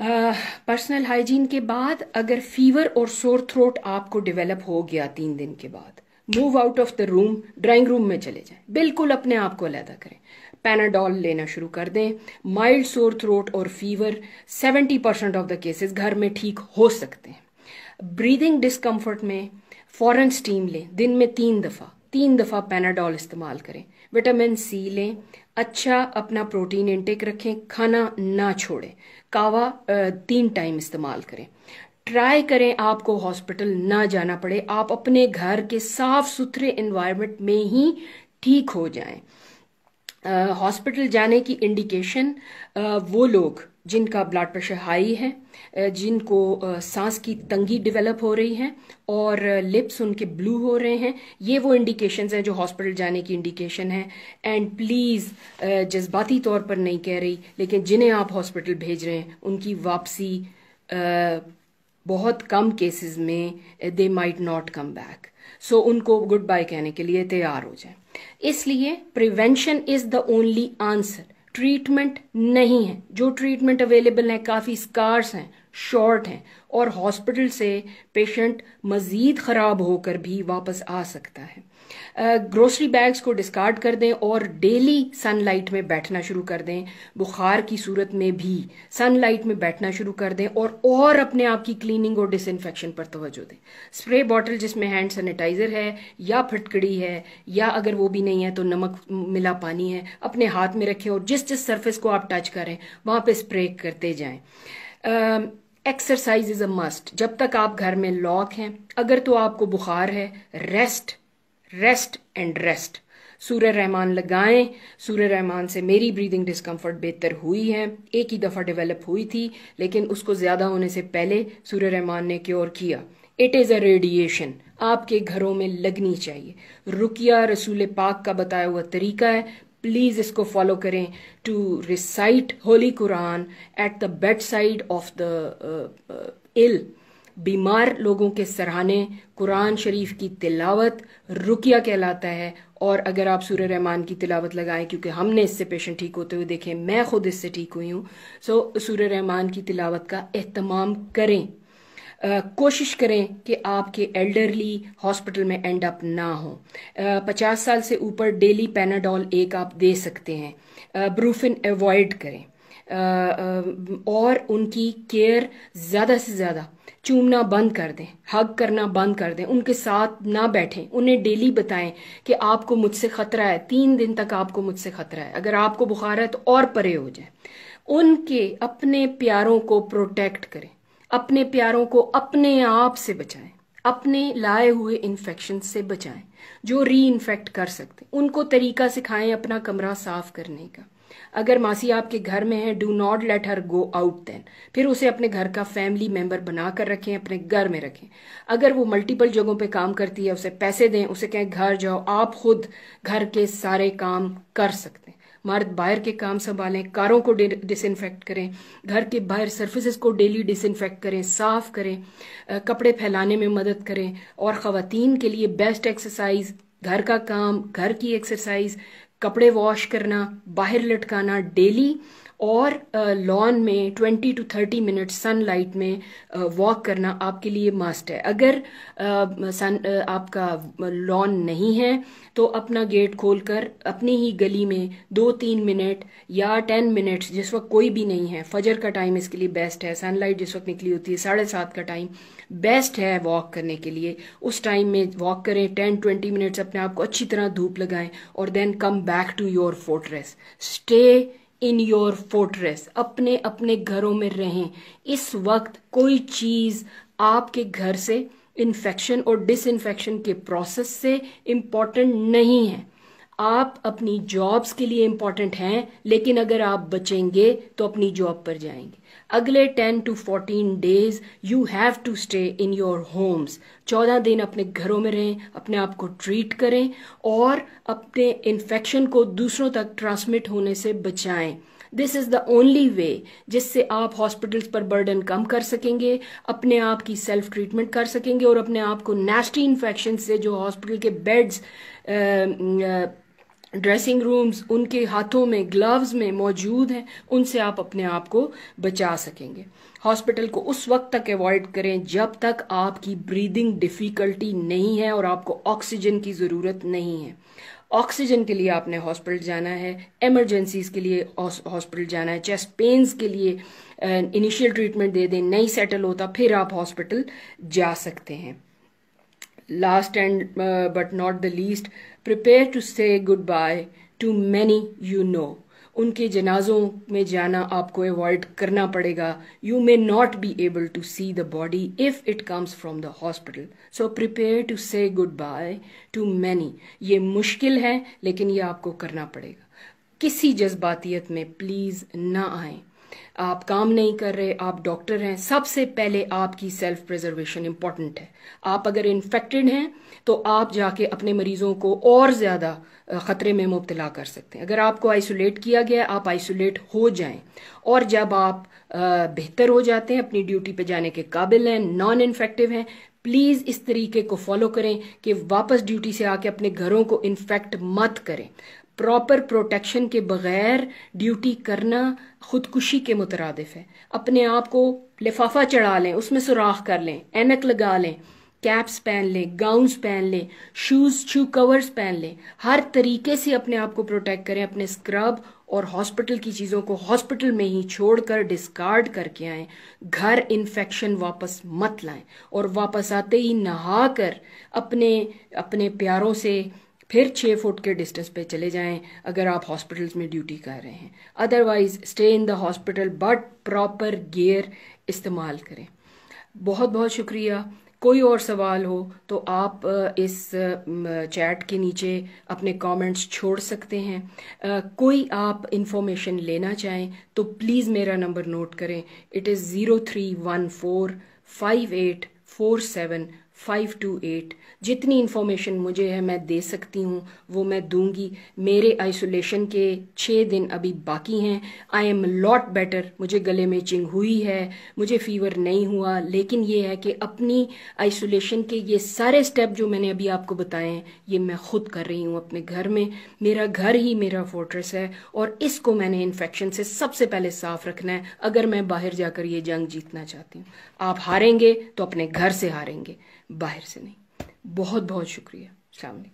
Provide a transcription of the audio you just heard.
Personal hygiene के बाद अगर फीवर और सोर थ्रोट आपको डेवलप हो गया तीन दिन के बाद move out of the room drawing room में चले जाएं बिल्कुल अपने आप को अलहदा करें पैनाडॉल लेना शुरू कर दें माइल्ड सोर थ्रोट और fever 70 percent of the cases घर में ठीक हो सकते हैं ब्रीदिंग डिस्कम्फर्ट में फॉरन स्टीम लें दिन में तीन दफ़ा तीन दफ़ा पैनाडॉल इस्तेमाल करें विटामिन सी लें अच्छा अपना प्रोटीन इनटेक रखें खाना ना छोड़ें कावा तीन टाइम इस्तेमाल करें ट्राई करें आपको हॉस्पिटल ना जाना पड़े आप अपने घर के साफ सुथरे इन्वायरमेंट में ही ठीक हो जाएं हॉस्पिटल जाने की इंडिकेशन वो लोग जिनका ब्लड प्रेशर हाई है जिनको सांस की तंगी डेवलप हो रही है और लिप्स उनके ब्लू हो रहे हैं ये वो इंडिकेशंस हैं जो हॉस्पिटल जाने की इंडिकेशन है एंड प्लीज़ जज्बाती तौर पर नहीं कह रही लेकिन जिन्हें आप हॉस्पिटल भेज रहे हैं उनकी वापसी बहुत कम केसेस में they might not come back so उनको गुड बाय कहने के लिए तैयार हो जाए इसलिए prevention is the only answer treatment नहीं है जो ट्रीटमेंट अवेलेबल है काफ़ी स्कार्स हैं शॉर्ट हैं और हॉस्पिटल से पेशेंट मज़ीद ख़राब होकर भी वापस आ सकता है ग्रोसरी बैग्स को डिस्कार्ड कर दें और डेली सनलाइट में बैठना शुरू कर दें बुखार की सूरत में भी सनलाइट में बैठना शुरू कर दें और और अपने आप की क्लीनिंग और डिसइनफेक्शन पर तोज्जो दें स्प्रे बॉटल जिसमें हैंड सैनिटाइज़र है या फटकड़ी है या अगर वो भी नहीं है तो नमक मिला पानी है अपने हाथ में रखें और जिस जिस सर्फेस को आप टच करें वहां पर स्प्रे करते जाए एक्सरसाइज इज़ अ मस्ट जब तक आप घर में लॉक हैं अगर तो आपको बुखार है rest rest and rest Surah Rahman लगाएं सूर्य रहमान से मेरी ब्रीदिंग डिस्कम्फर्ट बेहतर हुई है एक ही दफ़ा डेवलप हुई थी लेकिन उसको ज़्यादा होने से पहले सूर्य रहमान ने क्योर किया इट इज़ अ रेडिएशन आपके घरों में लगनी चाहिए रुकिया रसूल पाक का बताया हुआ तरीका है प्लीज़ इसको फॉलो करें to recite holy Quran at the bed side of the ill बीमार लोगों के सराहने कुरान शरीफ की तिलावत रुकिया कहलाता है और अगर आप सूर्य रहमान की तिलावत लगाएं क्योंकि हमने इससे पेशेंट ठीक होते हुए देखे मैं खुद इससे ठीक हुई हूँ सो सूर्य रहमान की तिलावत का अहतमाम करें कोशिश करें कि आपके एल्डरली हॉस्पिटल में एंड अप ना हो पचास साल से ऊपर डेली पैनाडॉल एक आप दे सकते हैं ब्रूफिन एवॉयड अवॉइड करें और उनकी केयर ज़्यादा से ज़्यादा चूमना बंद कर दें हग करना बंद कर दें उनके साथ ना बैठें उन्हें डेली बताएं कि आपको मुझसे ख़तरा है तीन दिन तक आपको मुझसे ख़तरा है अगर आपको बुखार है तो और परे हो जाए उनके अपने प्यारों को प्रोटेक्ट करें अपने प्यारों को अपने आप से बचाएं अपने लाए हुए इन्फेक्शन से बचाएं जो री इन्फेक्ट कर सकते उनको तरीका सिखाएं अपना कमरा साफ करने का अगर मासी आपके घर में है do not let her go out then फिर उसे अपने घर का फैमिली मेंबर बनाकर रखें अपने घर में रखें अगर वो मल्टीपल जगहों पे काम करती है उसे पैसे दें उसे कहें घर जाओ आप खुद घर के सारे काम कर सकते हैं मर्द बाहर के काम संभालें कारों को डिसइनफेक्ट करें घर के बाहर सर्फिसेज को डेली डिसइनफेक्ट करें साफ करें कपड़े फैलाने में मदद करें और खातन के लिए बेस्ट एक्सरसाइज घर का काम घर की एक्सरसाइज कपड़े वॉश करना बाहर लटकाना डेली और लॉन में 20 टू 30 मिनट सनलाइट में वॉक करना आपके लिए मस्ट है अगर सन आपका लॉन नहीं है तो अपना गेट खोलकर अपनी ही गली में दो तीन मिनट या टेन मिनट्स जिस वक्त कोई भी नहीं है फजर का टाइम इसके लिए बेस्ट है सनलाइट जिस वक्त निकली होती है साढ़े सात का टाइम बेस्ट है वॉक करने के लिए उस टाइम में वॉक करें टेन ट्वेंटी मिनट्स अपने आप को अच्छी तरह धूप लगाएं और then come back to your fortress stay in your fortress अपने अपने घरों में रहें इस वक्त कोई चीज़ आपके घर से इन्फेक्शन और डिसइंफेक्शन के प्रोसेस से इम्पॉर्टेंट नहीं है आप अपनी जॉब्स के लिए इंपॉर्टेंट हैं लेकिन अगर आप बचेंगे तो अपनी जॉब पर जाएंगे अगले ten to fourteen days you have to stay in your homes चौदह दिन अपने घरों में रहें अपने आप को ट्रीट करें और अपने इन्फेक्शन को दूसरों तक ट्रांसमिट होने से बचाएं this is the only way जिससे आप हॉस्पिटल्स पर बर्डन कम कर सकेंगे अपने आप की सेल्फ ट्रीटमेंट कर सकेंगे और अपने आप को नेस्टी इन्फेक्शन से जो हॉस्पिटल के बेड्स ड्रेसिंग रूम्स उनके हाथों में ग्लव्स में मौजूद हैं उनसे आप अपने आप को बचा सकेंगे हॉस्पिटल को उस वक्त तक अवॉइड करें जब तक आपकी ब्रीदिंग डिफ़िकल्टी नहीं है और आपको ऑक्सीजन की ज़रूरत नहीं है ऑक्सीजन के लिए आपने हॉस्पिटल जाना है इमरजेंसीज के लिए हॉस्पिटल जाना है चेस्ट पेन्स के लिए इनिशियल ट्रीटमेंट दे दें नहीं सेटल होता फिर आप हॉस्पिटल जा सकते हैं Last and uh, but not the least, prepare to say goodbye to many you know. उनके जनाजों में जाना आपको अवॉइड करना पड़ेगा you may not be able to see the body if it comes from the hospital so prepare to say good bye to many ये मुश्किल है लेकिन ये आपको करना पड़ेगा किसी जज्बातियत में प्लीज़ ना आए आप काम नहीं कर रहे आप डॉक्टर हैं सबसे पहले आपकी सेल्फ प्रिजर्वेशन इम्पॉर्टेंट है आप अगर इन्फेक्टेड हैं तो आप जाके अपने मरीजों को और ज़्यादा ख़तरे में मुबतला कर सकते हैं अगर आपको आइसोलेट किया गया आप आइसोलेट हो जाएं और जब आप बेहतर हो जाते हैं अपनी ड्यूटी पे जाने के काबिल हैं नॉन इन्फेक्टिव हैं प्लीज़ इस तरीके को फॉलो करें कि वापस ड्यूटी से आके अपने घरों को इन्फेक्ट मत करें प्रॉपर प्रोटेक्शन के बगैर ड्यूटी करना खुदकुशी के मुतरदफ है अपने आप को लिफाफा चढ़ा लें उसमें सुराख कर लें एनक लगा लें कैप्स पहन लें गाउन्स पहन लें शूज़ शू कवर्स पहन लें हर तरीके से अपने आप को प्रोटेक्ट करें अपने स्क्रब और हॉस्पिटल की चीज़ों को हॉस्पिटल में ही छोड़कर डिस्कार्ड करके आए घर इन्फेक्शन वापस मत लाएं और वापस आते ही नहा कर अपने अपने प्यारों से फिर छः फुट के डिस्टेंस पे चले जाएं अगर आप हॉस्पिटल्स में ड्यूटी कर रहे हैं otherwise stay in the hospital but proper gear इस्तेमाल करें बहुत बहुत शुक्रिया कोई और सवाल हो तो आप इस चैट के नीचे अपने कमेंट्स छोड़ सकते हैं कोई आप इंफॉर्मेशन लेना चाहें तो प्लीज़ मेरा नंबर नोट करें it is zero three one four five eight four seven five two eight जितनी इन्फॉर्मेशन मुझे है मैं दे सकती हूँ वो मैं दूंगी मेरे आइसोलेशन के छः दिन अभी बाकी हैं आई एम लॉट बेटर मुझे गले में चिंग हुई है मुझे फीवर नहीं हुआ लेकिन ये है कि अपनी आइसोलेशन के ये सारे स्टेप जो मैंने अभी आपको बताए हैं ये मैं खुद कर रही हूँ अपने घर में मेरा घर ही मेरा फोर्ट्रेस है और इसको मैंने इन्फेक्शन से सबसे पहले साफ रखना है अगर मैं बाहर जाकर ये जंग जीतना चाहती हूँ आप हारेंगे तो अपने घर से हारेंगे बाहर से नहीं बहुत बहुत शुक्रिया अलैक्म